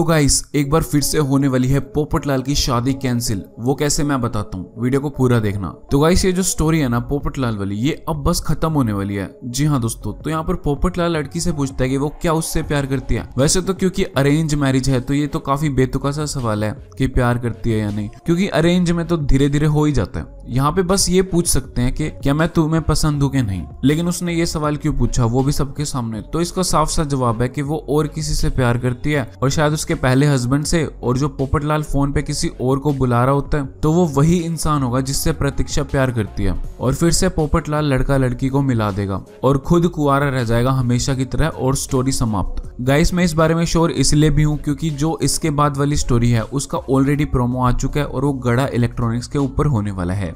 तो गाइस एक बार फिर से होने वाली है पोपटलाल की शादी कैंसिल वो कैसे मैं बताता हूँ वीडियो को पूरा देखना तो गाइस ये जो स्टोरी है ना पोपटलाल वाली ये अब बस खत्म होने वाली है जी हाँ दोस्तों तो यहाँ पर पोपटलाल लड़की से पूछता है कि वो क्या उससे प्यार करती है वैसे तो क्योंकि अरेंज मैरिज है तो ये तो काफी बेतुका सा सवाल है कि प्यार करती है या नहीं क्योंकि अरेंज में तो धीरे धीरे हो ही जाता है यहाँ पे बस ये पूछ सकते हैं कि क्या मैं तुम्हें पसंद हूँ कि नहीं लेकिन उसने ये सवाल क्यों पूछा वो भी सबके सामने तो इसका साफ सा जवाब है कि वो और किसी से प्यार करती है और शायद उसके उसके पहले हस्बैंड से और जो पोपटलाल फोन पे किसी और को बुला रहा होता है तो वो वही इंसान होगा जिससे प्रतीक्षा प्यार करती है और फिर से पोपटलाल लड़का लड़की को मिला देगा और खुद कुआरा रह जाएगा हमेशा की तरह और स्टोरी समाप्त गाइस मैं इस बारे में श्योर इसलिए भी हूँ क्योंकि जो इसके बाद वाली स्टोरी है उसका ऑलरेडी प्रोमो आ चुका है और वो गड़ा इलेक्ट्रॉनिक्स के ऊपर होने वाला है